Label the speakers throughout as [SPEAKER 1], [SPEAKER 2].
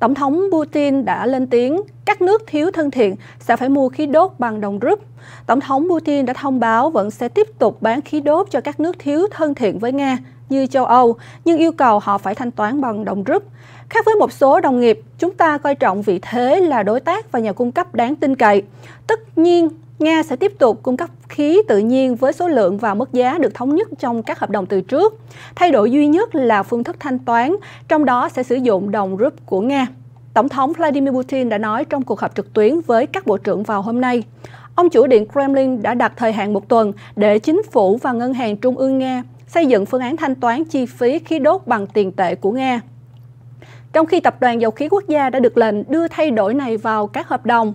[SPEAKER 1] Tổng thống Putin đã lên tiếng các nước thiếu thân thiện sẽ phải mua khí đốt bằng đồng rúp. Tổng thống Putin đã thông báo vẫn sẽ tiếp tục bán khí đốt cho các nước thiếu thân thiện với Nga như châu Âu, nhưng yêu cầu họ phải thanh toán bằng đồng rúp. Khác với một số đồng nghiệp, chúng ta coi trọng vị thế là đối tác và nhà cung cấp đáng tin cậy. Tất nhiên, Nga sẽ tiếp tục cung cấp khí tự nhiên với số lượng và mức giá được thống nhất trong các hợp đồng từ trước. Thay đổi duy nhất là phương thức thanh toán, trong đó sẽ sử dụng đồng rúp của Nga. Tổng thống Vladimir Putin đã nói trong cuộc họp trực tuyến với các bộ trưởng vào hôm nay. Ông chủ điện Kremlin đã đặt thời hạn một tuần để chính phủ và ngân hàng trung ương Nga xây dựng phương án thanh toán chi phí khí đốt bằng tiền tệ của Nga trong khi Tập đoàn Dầu khí Quốc gia đã được lệnh đưa thay đổi này vào các hợp đồng.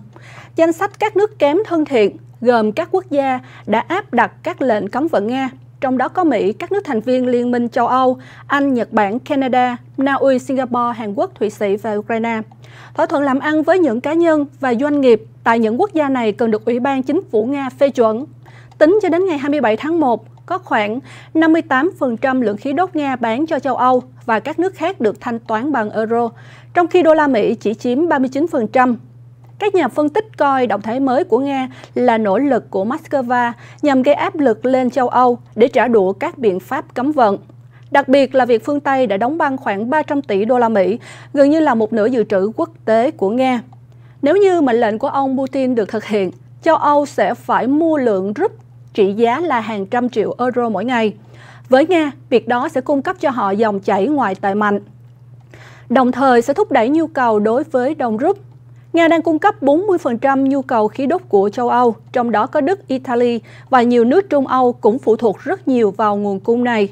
[SPEAKER 1] Danh sách các nước kém thân thiện gồm các quốc gia đã áp đặt các lệnh cấm vận Nga, trong đó có Mỹ, các nước thành viên Liên minh châu Âu, Anh, Nhật Bản, Canada, Na Uy, Singapore, Hàn Quốc, Thụy Sĩ và Ukraine. Thỏa thuận làm ăn với những cá nhân và doanh nghiệp tại những quốc gia này cần được Ủy ban Chính phủ Nga phê chuẩn. Tính cho đến ngày 27 tháng 1, có khoảng 58% lượng khí đốt Nga bán cho châu Âu và các nước khác được thanh toán bằng euro, trong khi đô la Mỹ chỉ chiếm 39%. Các nhà phân tích coi động thái mới của Nga là nỗ lực của Moscow nhằm gây áp lực lên châu Âu để trả đũa các biện pháp cấm vận. Đặc biệt là việc phương Tây đã đóng băng khoảng 300 tỷ đô la Mỹ, gần như là một nửa dự trữ quốc tế của Nga. Nếu như mệnh lệnh của ông Putin được thực hiện, châu Âu sẽ phải mua lượng rất trị giá là hàng trăm triệu euro mỗi ngày. Với Nga, việc đó sẽ cung cấp cho họ dòng chảy ngoại tệ mạnh, đồng thời sẽ thúc đẩy nhu cầu đối với đồng rúp. Nga đang cung cấp 40% nhu cầu khí đốt của châu Âu, trong đó có Đức, Italy và nhiều nước Trung Âu cũng phụ thuộc rất nhiều vào nguồn cung này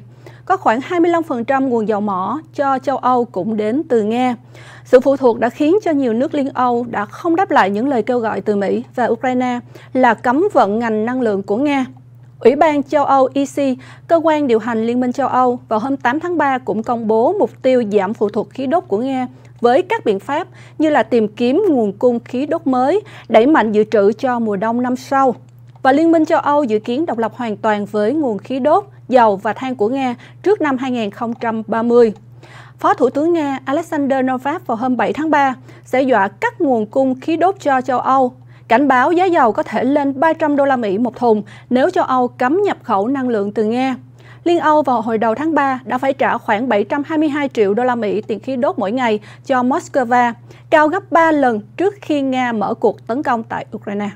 [SPEAKER 1] có khoảng 25% nguồn dầu mỏ cho châu Âu cũng đến từ Nga. Sự phụ thuộc đã khiến cho nhiều nước Liên Âu đã không đáp lại những lời kêu gọi từ Mỹ và Ukraine là cấm vận ngành năng lượng của Nga. Ủy ban châu Âu EC, cơ quan điều hành Liên minh châu Âu, vào hôm 8 tháng 3 cũng công bố mục tiêu giảm phụ thuộc khí đốt của Nga với các biện pháp như là tìm kiếm nguồn cung khí đốt mới, đẩy mạnh dự trữ cho mùa đông năm sau. Và Liên minh châu Âu dự kiến độc lập hoàn toàn với nguồn khí đốt dầu và than của Nga trước năm 2030. Phó Thủ tướng Nga Alexander Novak vào hôm 7 tháng 3 sẽ dọa cắt nguồn cung khí đốt cho châu Âu, cảnh báo giá dầu có thể lên 300 đô la Mỹ một thùng nếu châu Âu cấm nhập khẩu năng lượng từ Nga. Liên Âu vào hồi đầu tháng 3 đã phải trả khoảng 722 triệu đô la Mỹ tiền khí đốt mỗi ngày cho Moscow, cao gấp 3 lần trước khi Nga mở cuộc tấn công tại Ukraine.